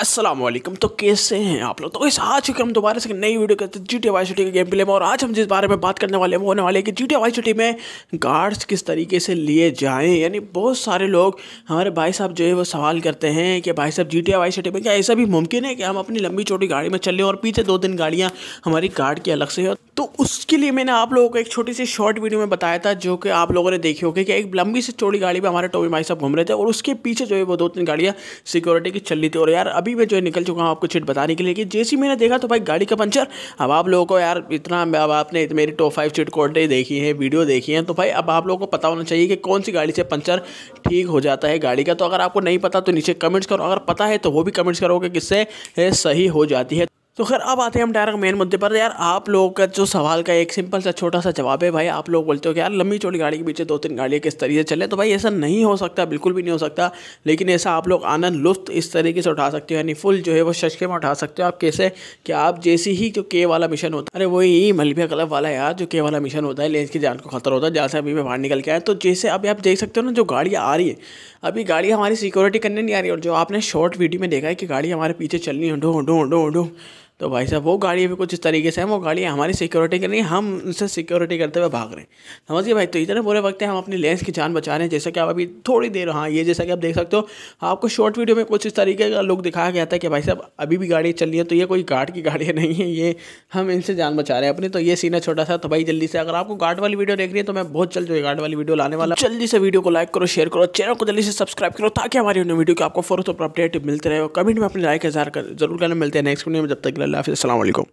असलम तो कैसे हैं आप लोग तो इस चुके हम दोबारा से नई वीडियो करते हैं जी टी वाई सिटी के गेम प्ले में और आज हम जिस बारे में बात करने वाले हैं वो होने वाले हैं कि जी टी वाई सिटी में गार्ड्स किस तरीके से लिए जाएं यानी बहुत सारे लोग हमारे भाई साहब जो है वो सवाल करते हैं कि भाई साहब जी टी वाई सिटी में क्या ऐसा भी मुमकिन है कि हम अपनी लंबी छोटी गाड़ी में चलें और पीछे दो तीन गाड़ियाँ हमारी गार्ड की अलग से हो तो उसके लिए मैंने आप लोगों को एक छोटी सी शॉर्ट वीडियो में बताया था जो कि आप लोगों ने देखी होगी कि एक लंबी से चौड़ी गाड़ी में हमारे टोबी भाई साहब घूम रहे थे और उसके पीछे जो है वो दो तीन गाड़ियाँ सिक्योरिटी की चल रही थी और यार अभी मैं जो है निकल चुका हूँ आपको चिट बताने के लिए कि जैसी मैंने देखा तो भाई गाड़ी का पंचर अब आप लोगों को यार इतना अब आपने मेरी टॉप फाइव चिट कोर्टें देखी है वीडियो देखी है तो भाई अब आप लोगों को पता होना चाहिए कि कौन सी गाड़ी से पंचर ठीक हो जाता है गाड़ी का तो अगर आपको नहीं पता तो नीचे कमेंट्स करो अगर पता है तो वो भी कमेंट्स करोगे कि किससे सही हो जाती है तो खैर अब आते हैं हम डायरेक्ट मेन मुद्दे पर यार आप लोगों का जो सवाल का एक सिंपल सा छोटा सा जवाब है भाई आप लोग बोलते हो कि यार लंबी चौड़ी गाड़ी के पीछे दो तीन गाड़ियाँ किस तरीके से चले तो भाई ऐसा नहीं हो सकता बिल्कुल भी नहीं हो सकता लेकिन ऐसा आप लोग आनंद लुफ्त इस तरीके से उठा सकते हो यानी फुल जो है वो शशके में उठा सकते हो आप कैसे कि आप जैसे ही जो के वाला मिशन होता है अरे वही मलबिया क्लब वाला यार जो के वाला मिशन होता है लेंस की जान को खतरा होता है जहाँ से अभी मैं बाहर निकल के आया तो जैसे अभी आप देख सकते हो ना जो गाड़ियाँ आ रही है अभी गाड़ी हमारी सिक्योरिटी करने नहीं आ रही और जो आपने शॉर्ट वीडियो में देखा है कि गाड़ी हमारे पीछे चलनी है ढूँढो ढूँढो ढो तो भाई साहब वो गाड़ी भी कुछ इस तरीके से है वो गाड़ी हमारी सिक्योरिटी करनी है हम उनसे सिक्योरिटी करते हुए भाग रहे हैं समझिए भाई तो इतने बुरे वक्त है हम अपनी लेंस की जान बचा रहे हैं जैसा कि आप अभी थोड़ी देर हाँ ये जैसा कि आप देख सकते हो आपको शॉर्ट वीडियो में कुछ इस तरीके का लुक दिखाया गया था कि भाई साहब अभी भी गाड़ी चल रही है तो ये कोई गार्ड की गाड़ी नहीं है ये हम इनसे जान बचा रहे हैं अपनी तो ये सीन है छोटा सा तो भाई जल्दी से अगर आपको गार्ड वाली वीडियो देख रही है तो मैं बहुत जल्द जो गार्ड वाली वीडियो लाने वाला जल्दी से वीडियो को लाइक करो शेयर करो चैनल को जल्दी से सब्सक्राइब करो ताकि हमारी वीडियो की आपको फौरत अपडेट मिलते रहे और कमेंट में अपने लाइक हजार जरूर करने मिलते हैं नेक्स्ट वीडियो में जब तक الله السلام عليكم